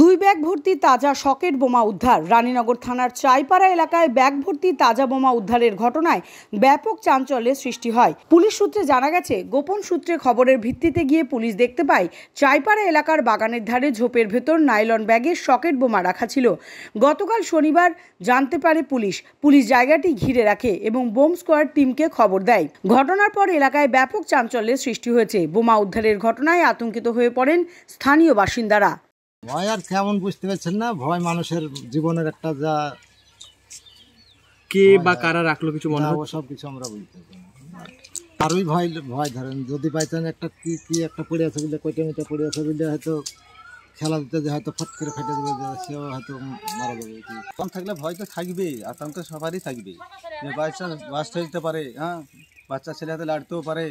দুই ব্যাগ ভর্তি তাজা সকেট বোমা উদ্ধার রানীনগর থানার চাইপাড়া এলাকায় ব্যাগ ভর্তি তাজা বোমা উদ্ধারের ঘটনায় ব্যাপক চাঞ্চল্যের সৃষ্টি হয় পুলিশ সূত্রে জানা গেছে গোপন সূত্রে খবরের ভিত্তিতে গিয়ে পুলিশ দেখতে পায় চাইপাড়া এলাকার বাগানের ধারে ঝোপের ভেতর নাইলন ব্যাগে সকেট বোমা রাখা ছিল গতকাল শনিবার জানতে পারে পুলিশ পুলিশ জায়গাটি ঘিরে রাখে এবং বোম স্কোয়াড টিমকে খবর দেয় ঘটনার পর এলাকায় ব্যাপক চাঞ্চল্যের সৃষ্টি হয়েছে বোমা উদ্ধারের ঘটনায় আতঙ্কিত হয়ে পড়েন স্থানীয় বাসিন্দারা ভয় আর কেমন বুঝতে পারছেন না ভয় মানুষের জীবনের একটা যা কে বা কারা রাখলো কিছু মনে হয় সব কিছু আমরা বুঝতে পারি তারই ভয় ভয় ধরেন যদি পাইতেন একটা কি কি একটা পড়ে আছে বলে কয়টা মিটা পড়ে আছে বলে হয়তো খেলা দিতে যে হয়তো ফট করে ফেটে দেবে সেও হয়তো মারা যাবে কম থাকলে ভয় তো থাকবেই আতঙ্ক সবারই থাকবে বাচ্চা বাস্তা যেতে পারে হ্যাঁ বাচ্চা ছেলে হাতে লাড়তেও পারে